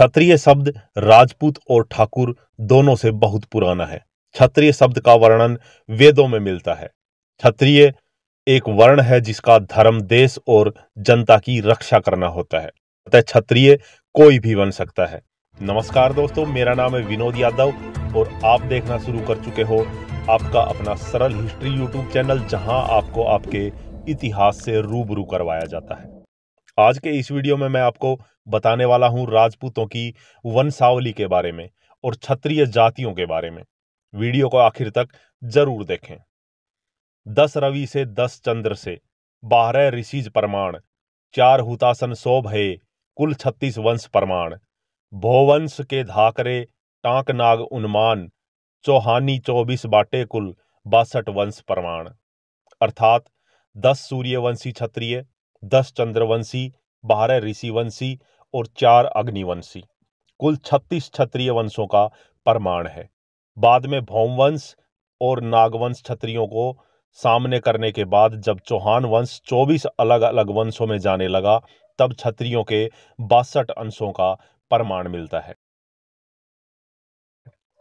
क्षत्रिय शब्द राजपूत और ठाकुर दोनों से बहुत पुराना है क्षत्रिय शब्द का वर्णन वेदों में मिलता है क्षत्रिय एक वर्ण है जिसका धर्म देश और जनता की रक्षा करना होता है अतः क्षत्रिय कोई भी बन सकता है नमस्कार दोस्तों मेरा नाम है विनोद यादव और आप देखना शुरू कर चुके हो आपका अपना सरल हिस्ट्री यूट्यूब चैनल जहां आपको आपके इतिहास से रूबरू करवाया जाता है आज के इस वीडियो में मैं आपको बताने वाला हूं राजपूतों की वंशावली के बारे में और क्षत्रिय जातियों के बारे में वीडियो को आखिर तक जरूर देखें दस रवि से दस चंद्र से बारह ऋषिज प्रमाण चार हुतासन सो भये कुल छत्तीस वंश प्रमाण भोवंश के धाकरे टाक नाग उन्मान चौहानी चौबीस बाटे कुल बासठ वंश प्रमाण अर्थात दस सूर्यवंशी क्षत्रिय दस चंद्रवंशी बारह ऋषिवंशी और चार अग्निवंशी कुल छत्तीस क्षत्रिय वंशों का प्रमाण है बाद में भौमवंश और नागवंश क्षत्रियों को सामने करने के बाद जब चौहान वंश चौबीस अलग अलग वंशों में जाने लगा तब क्षत्रियों के बासठ अंशों का प्रमाण मिलता है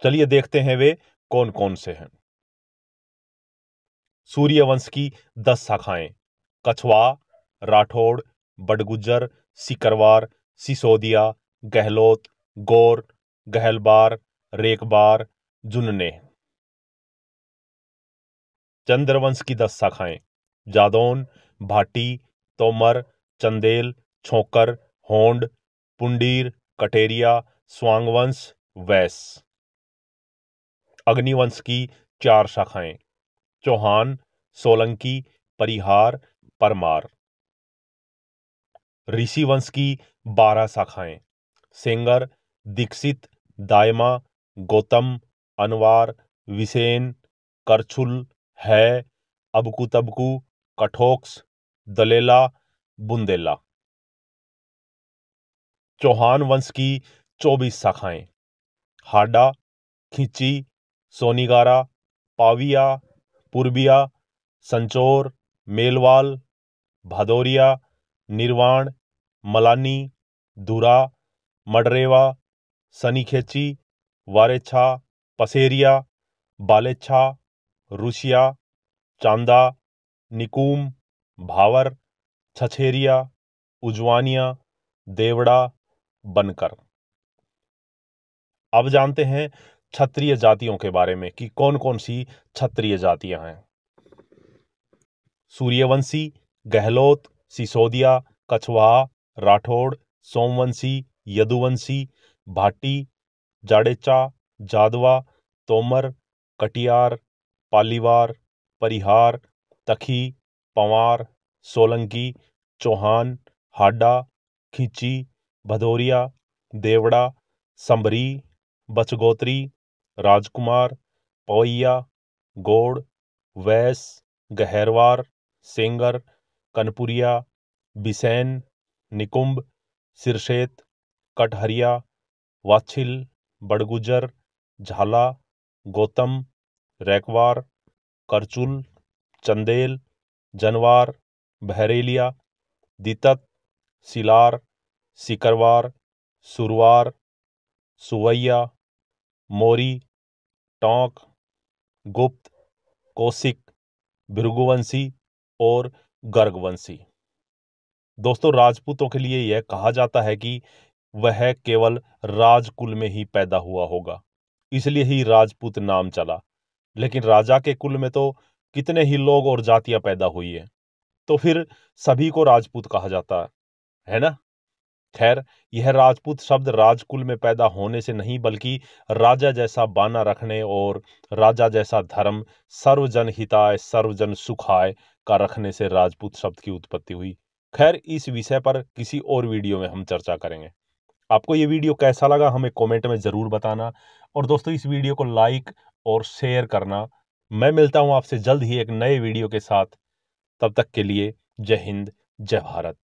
चलिए देखते हैं वे कौन कौन से हैं सूर्यवंश की दस शाखाएं कछवा राठौड़ बडगुजर सिकरवार सिसोदिया गहलोत गौर गहलबार रेकबार जुनने चंद्रवंश की दस शाखाएं जादौन भाटी तोमर चंदेल छोकर होंड पुंडीर कटेरिया स्वांगवंश वैस अग्निवंश की चार शाखाएं चौहान सोलंकी परिहार परमार ऋषि वंश की बारह शाखाएं सेंगर दीक्षित दायमा गौतम अनवार विसेन करछुल है अबकू तबकू कठोक्स दलेला बुंदेला चौहान वंश की चौबीस शाखाएं हाडा खिंची सोनीगारा पाविया पूर्बिया संचोर मेलवाल भदौरिया निर्वाण मलानी दूरा मडरेवा सनीखेची वारेछा पसेरिया बालेछा रूसिया चांदा निकूम भावर छछेरिया उजवानिया देवड़ा बनकर अब जानते हैं क्षत्रिय जातियों के बारे में कि कौन कौन सी क्षत्रिय जातियां हैं सूर्यवंशी गहलोत सिसोदिया कछवाहा राठौड़ सोमवंशी यदुवंशी भाटी जाडेचा जादवा तोमर कटियार पालीवार परिहार तखी पंवार सोलंकी चौहान हाडा खिंची भदौरिया देवड़ा संबरी बचगोत्री राजकुमार पवैया गौड़ वैस गहरवार सेंगर कनपुरिया बिसैन निकुंब सिरशेत कटहरिया वाछिल बड़गुजर झाला गौतम रैकवार करचुल चंदेल जनवार बहरेलिया दितत सिलार सिकरवार सुरवार सुवैया मोरी टोंक गुप्त कौशिक भृगुवंशी और गर्गवंशी दोस्तों राजपूतों के लिए यह कहा जाता है कि वह केवल राजकुल में ही पैदा हुआ होगा इसलिए ही राजपूत नाम चला लेकिन राजा के कुल में तो कितने ही लोग और जातियां पैदा हुई हैं तो फिर सभी को राजपूत कहा जाता है है ना खैर यह राजपूत शब्द राजकुल में पैदा होने से नहीं बल्कि राजा जैसा बाना रखने और राजा जैसा धर्म सर्वजन हिताय सर्वजन सुखाय का रखने से राजपूत शब्द की उत्पत्ति हुई खैर इस विषय पर किसी और वीडियो में हम चर्चा करेंगे आपको ये वीडियो कैसा लगा हमें कमेंट में ज़रूर बताना और दोस्तों इस वीडियो को लाइक और शेयर करना मैं मिलता हूँ आपसे जल्द ही एक नए वीडियो के साथ तब तक के लिए जय हिंद जय भारत